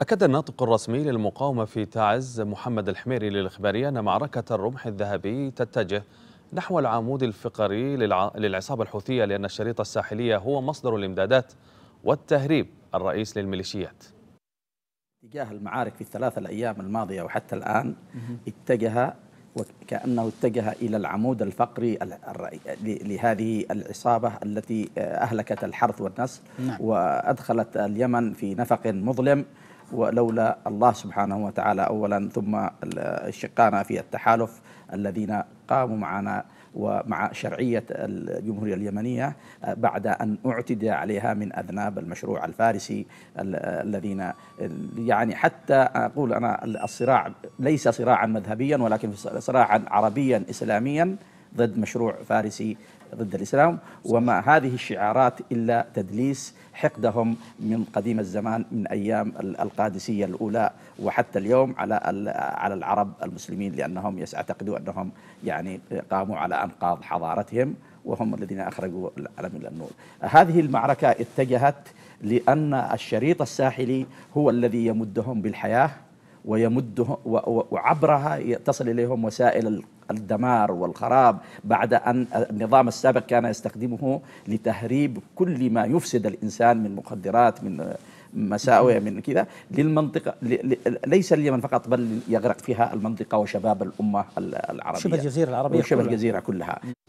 أكد الناطق الرسمي للمقاومة في تعز محمد الحميري للإخبارية أن معركة الرمح الذهبي تتجه نحو العمود الفقري للعصابة الحوثية لأن الشريط الساحلية هو مصدر الإمدادات والتهريب الرئيس للميليشيات اتجاه المعارك في الثلاثة الأيام الماضية وحتى الآن اتجه وكأنه اتجه إلى العمود الفقري لهذه العصابة التي أهلكت الحرث والنسل نعم. وأدخلت اليمن في نفق مظلم ولولا الله سبحانه وتعالى أولا ثم شقانا في التحالف الذين قاموا معنا ومع شرعية الجمهورية اليمنية بعد أن اعتدى عليها من أذناب المشروع الفارسي الذين يعني حتى أقول أنا الصراع ليس صراعا مذهبيا ولكن صراعا عربيا إسلاميا ضد مشروع فارسي ضد الإسلام وما هذه الشعارات إلا تدليس حقدهم من قديم الزمان من أيام القادسية الأولى وحتى اليوم على على العرب المسلمين لأنهم يعتقدوا أنهم يعني قاموا على أنقاض حضارتهم وهم الذين أخرجوا العالم إلى النور هذه المعركة اتجهت لأن الشريط الساحلي هو الذي يمدهم بالحياة ويمدهم وعبرها تصل إليهم وسائل الدمار والخراب بعد أن النظام السابق كان يستخدمه لتهريب كل ما يفسد الإنسان من مخدرات من مساوئ من كذا للمنطقة ليس اليمن فقط بل يغرق فيها المنطقة وشباب الأمة العربية شبه الجزيرة العربية وشبه الجزيرة كلها